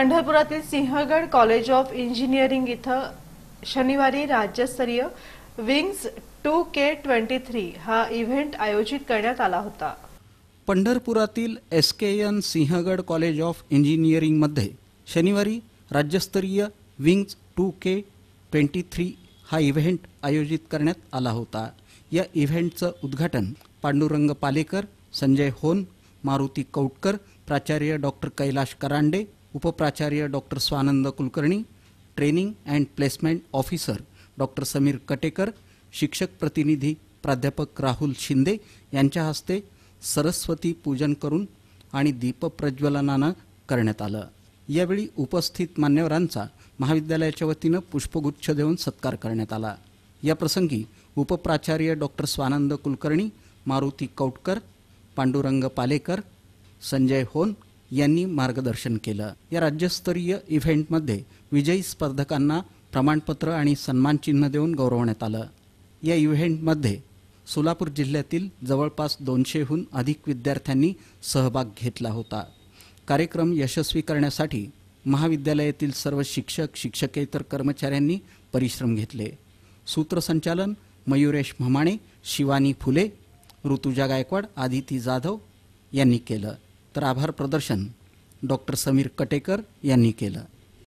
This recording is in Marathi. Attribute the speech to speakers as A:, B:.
A: पंढरपुरातील सिंहगड कॉलेज ऑफ इंजिनिअरिंग इथं शनिवारी राज्यस्तरीय wings two K twenty three हा इव्हेंट आयोजित करण्यात आला होता
B: पंढरपुरातील S K N Sinhgad college of इंजिनिअरिंगमध्ये शनिवारी राज्यस्तरीय wings two K twenty three हा इव्हेंट आयोजित करण्यात आला होता या इव्हेंटचं उद्घाटन पांडुरंग पालेकर संजय होन मारुती कौटकर प्राचार्य डॉक्टर कैलाश करांडे उपप्राचार्य doctor Swanand Kulkarni training and placement officer doctor Sameer Katekar शिक्षक प्रतिनिधी प्राध्यापक राहुल शिंदे यांच्या हस्ते सरस्वती पूजन करून आणि दीपप्रज्वलनानं करण्यात आलं यावेळी उपस्थित मान्यवरांचा महाविद्यालयाच्या वतीनं पुष्पगुच्छ देऊन सत्कार करण्यात आला या प्रसंगी उपप्राचार्य डॉक्टर स्वानंद कुलकर्णी मारुती कौटकर पांडुरंग पालेकर संजय होन यांनी मार्गदर्शन केलं या राज्यस्तरीय इव्हेंटमध्ये विजयी स्पर्धकांना प्रमाणपत्र आणि सन्मानचिन्ह देऊन गौरवण्यात आलं या इव्हेंटमध्ये सोलापूर जिल्ह्यातील जवळपास दोनशेहून अधिक विद्यार्थ्यांनी सहभाग घेतला होता कार्यक्रम यशस्वी करण्यासाठी महाविद्यालयातील सर्व शिक्षक शिक्षकेतर कर्मचाऱ्यांनी परिश्रम घेतले सूत्रसंचालन मयुरेश म्हमाणे शिवानी फुले ऋतुजा गायकवाड आदिती जाधव यांनी केलं तर आभार प्रदर्शन डॉक्टर समीर कटेकर यांनी केलं